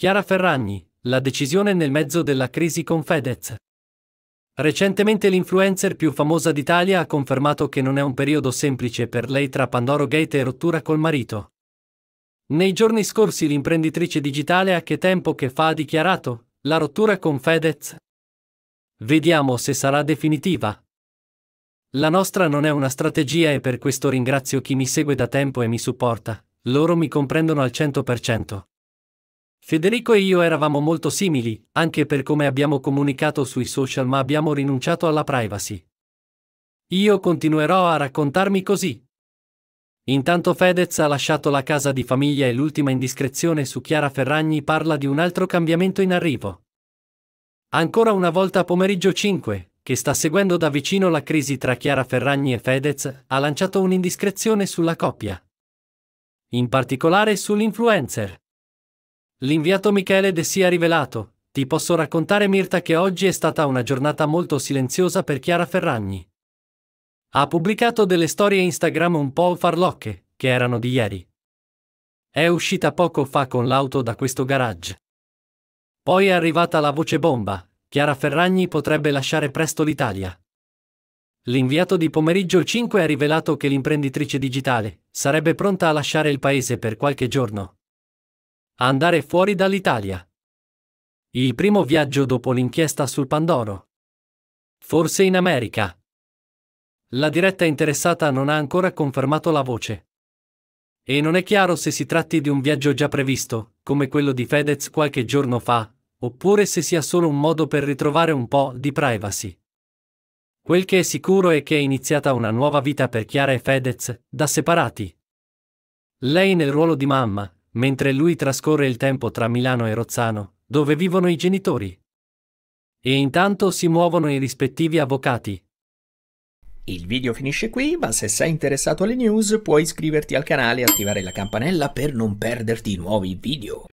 Chiara Ferragni, la decisione nel mezzo della crisi con Fedez. Recentemente l'influencer più famosa d'Italia ha confermato che non è un periodo semplice per lei tra Pandoro Gate e rottura col marito. Nei giorni scorsi l'imprenditrice digitale a che tempo che fa ha dichiarato la rottura con Fedez. Vediamo se sarà definitiva. La nostra non è una strategia e per questo ringrazio chi mi segue da tempo e mi supporta, loro mi comprendono al 100%. Federico e io eravamo molto simili, anche per come abbiamo comunicato sui social ma abbiamo rinunciato alla privacy. Io continuerò a raccontarmi così. Intanto Fedez ha lasciato la casa di famiglia e l'ultima indiscrezione su Chiara Ferragni parla di un altro cambiamento in arrivo. Ancora una volta pomeriggio 5, che sta seguendo da vicino la crisi tra Chiara Ferragni e Fedez, ha lanciato un'indiscrezione sulla coppia. In particolare sull'influencer. L'inviato Michele De si rivelato. Ti posso raccontare Mirta che oggi è stata una giornata molto silenziosa per Chiara Ferragni. Ha pubblicato delle storie Instagram un po' farlocche, che erano di ieri. È uscita poco fa con l'auto da questo garage. Poi è arrivata la voce bomba, Chiara Ferragni potrebbe lasciare presto l'Italia. L'inviato di pomeriggio 5 ha rivelato che l'imprenditrice digitale sarebbe pronta a lasciare il paese per qualche giorno, andare fuori dall'Italia. Il primo viaggio dopo l'inchiesta sul Pandoro. Forse in America. La diretta interessata non ha ancora confermato la voce. E non è chiaro se si tratti di un viaggio già previsto, come quello di Fedez qualche giorno fa, oppure se sia solo un modo per ritrovare un po' di privacy. Quel che è sicuro è che è iniziata una nuova vita per Chiara e Fedez, da separati. Lei nel ruolo di mamma, mentre lui trascorre il tempo tra Milano e Rozzano, dove vivono i genitori. E intanto si muovono i rispettivi avvocati. Il video finisce qui, ma se sei interessato alle news puoi iscriverti al canale e attivare la campanella per non perderti i nuovi video.